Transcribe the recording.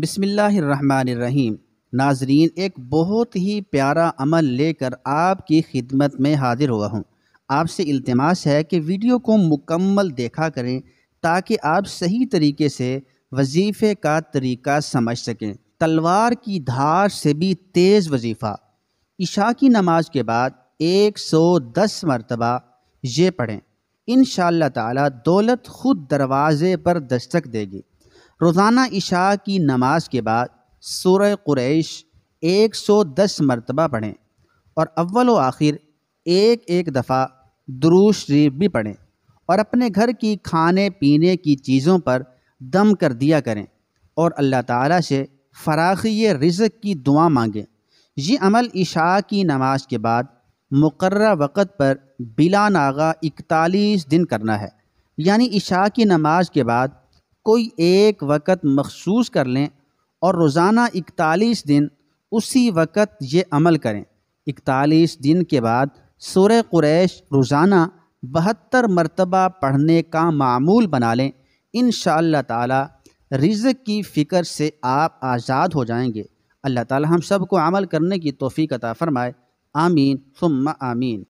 बिसमीम नाजरीन एक बहुत ही प्यारा अमल लेकर आपकी खिदमत में हाजिर हुआ हूँ आपसे इल्तमास है कि वीडियो को मुकम्मल देखा करें ताकि आप सही तरीके से वजीफ़े का तरीका समझ सकें तलवार की धार से भी तेज़ वजीफ़ा इशा की नमाज के बाद 110 मरतबा ये पढ़ें इन ताला दौलत ख़ुद दरवाज़े पर दस्तक देगी रोज़ाना इशा की नमाज के बाद सूर्य सौ 110 मरतबा पढ़ें और अव्वल आखिर एक एक दफ़ा दरूज शरीफ भी पढ़ें और अपने घर की खाने पीने की चीज़ों पर दम कर दिया करें और अल्लाह ताला से फराखी रिज़क की दुआ मांगें ये अमल इशा की नमाज के बाद मुकर वक़्त पर बिला नागा इकतालीस दिन करना है यानी इशा की नमाज के बाद कोई एक वक़्त मखसूस कर लें और रोज़ाना इकतालीस दिन उसी वक़्त ये अमल करें इकतालीस दिन के बाद सूर क्रैश रोज़ाना बहत्तर मरतबा पढ़ने का मामूल बना लें इन ताला रिज़्क की फ़िक्र से आप आज़ाद हो जाएंगे अल्लाह ताला हम सब को अमल करने की तोफ़ी अता फ़रमाए आमीन सुम्मा आमीन